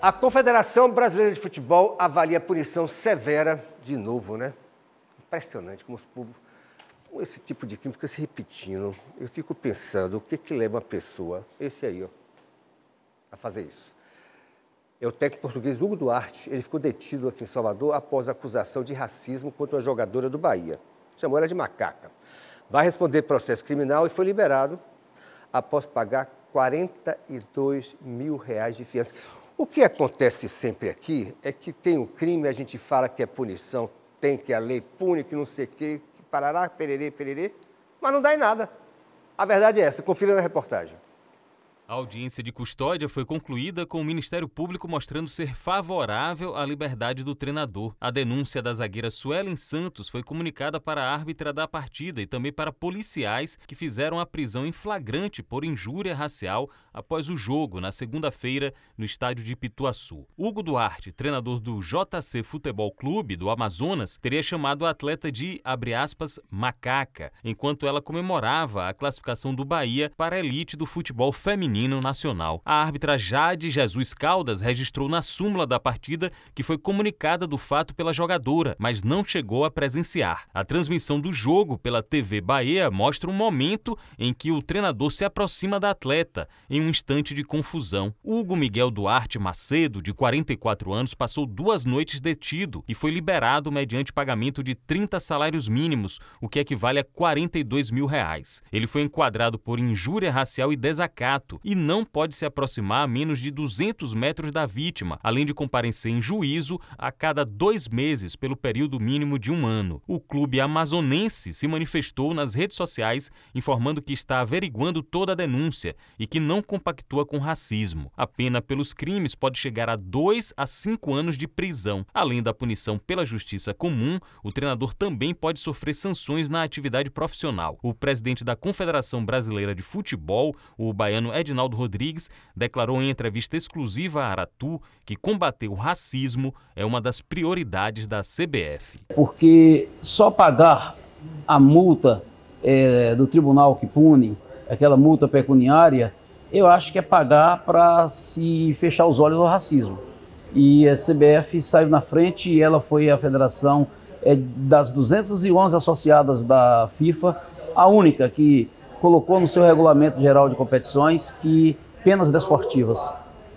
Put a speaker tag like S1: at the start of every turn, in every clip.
S1: A Confederação Brasileira de Futebol avalia punição severa de novo, né? Impressionante como os povos. Esse tipo de crime fica se repetindo. Eu fico pensando o que, que leva uma pessoa, esse aí, ó, a fazer isso. É o técnico português Hugo Duarte. Ele ficou detido aqui em Salvador após acusação de racismo contra uma jogadora do Bahia. Chamou ela de macaca. Vai responder processo criminal e foi liberado após pagar 42 mil reais de fiança. O que acontece sempre aqui é que tem um crime, a gente fala que é punição, tem que a lei pune, que não sei o quê, que parará, pererê, pererê, mas não dá em nada. A verdade é essa, confira na reportagem.
S2: A audiência de custódia foi concluída com o Ministério Público mostrando ser favorável à liberdade do treinador. A denúncia da zagueira Suelen Santos foi comunicada para a árbitra da partida e também para policiais que fizeram a prisão em flagrante por injúria racial após o jogo na segunda-feira no estádio de Pituaçu. Hugo Duarte, treinador do JC Futebol Clube do Amazonas, teria chamado a atleta de, aspas, macaca, enquanto ela comemorava a classificação do Bahia para a elite do futebol feminino Feminino Nacional. A árbitra Jade Jesus Caldas registrou na súmula da partida que foi comunicada do fato pela jogadora, mas não chegou a presenciar. A transmissão do jogo pela TV Bahia mostra um momento em que o treinador se aproxima da atleta em um instante de confusão. Hugo Miguel Duarte Macedo, de 44 anos, passou duas noites detido e foi liberado mediante pagamento de 30 salários mínimos, o que equivale a 42 mil reais. Ele foi enquadrado por injúria racial e desacato e não pode se aproximar a menos de 200 metros da vítima, além de comparecer em juízo a cada dois meses pelo período mínimo de um ano. O clube amazonense se manifestou nas redes sociais informando que está averiguando toda a denúncia e que não compactua com racismo. A pena pelos crimes pode chegar a dois a cinco anos de prisão. Além da punição pela justiça comum, o treinador também pode sofrer sanções na atividade profissional. O presidente da Confederação Brasileira de Futebol, o baiano Ednaldo Reginaldo Rodrigues declarou em entrevista exclusiva a Aratu que combater o racismo é uma das prioridades da CBF.
S3: Porque só pagar a multa é, do tribunal que pune, aquela multa pecuniária, eu acho que é pagar para se fechar os olhos ao racismo. E a CBF saiu na frente e ela foi a federação é, das 211 associadas da FIFA, a única que colocou no seu regulamento geral de competições que penas desportivas,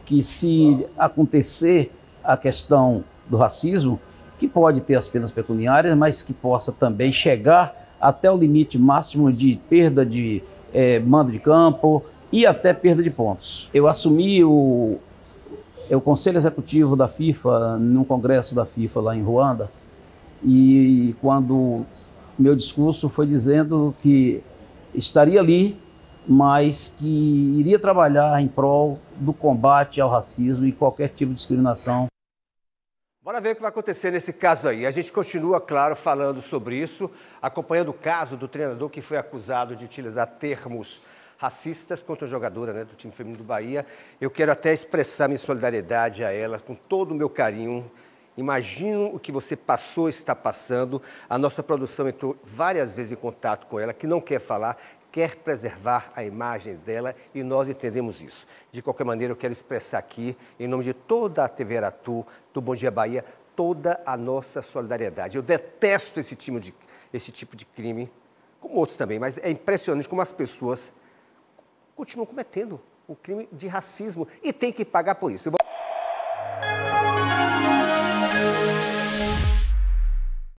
S3: que se acontecer a questão do racismo, que pode ter as penas pecuniárias, mas que possa também chegar até o limite máximo de perda de é, mando de campo e até perda de pontos. Eu assumi o, o conselho executivo da FIFA num congresso da FIFA lá em Ruanda e quando meu discurso foi dizendo que estaria ali, mas que iria trabalhar em prol do combate ao racismo e qualquer tipo de discriminação.
S1: Bora ver o que vai acontecer nesse caso aí. A gente continua, claro, falando sobre isso, acompanhando o caso do treinador que foi acusado de utilizar termos racistas contra a jogadora né, do time feminino do Bahia. Eu quero até expressar minha solidariedade a ela com todo o meu carinho Imagino o que você passou, está passando. A nossa produção entrou várias vezes em contato com ela, que não quer falar, quer preservar a imagem dela e nós entendemos isso. De qualquer maneira, eu quero expressar aqui, em nome de toda a TV Aratu, do Bom Dia Bahia, toda a nossa solidariedade. Eu detesto esse tipo de, esse tipo de crime, como outros também, mas é impressionante como as pessoas continuam cometendo o crime de racismo e tem que pagar por isso. Eu vou...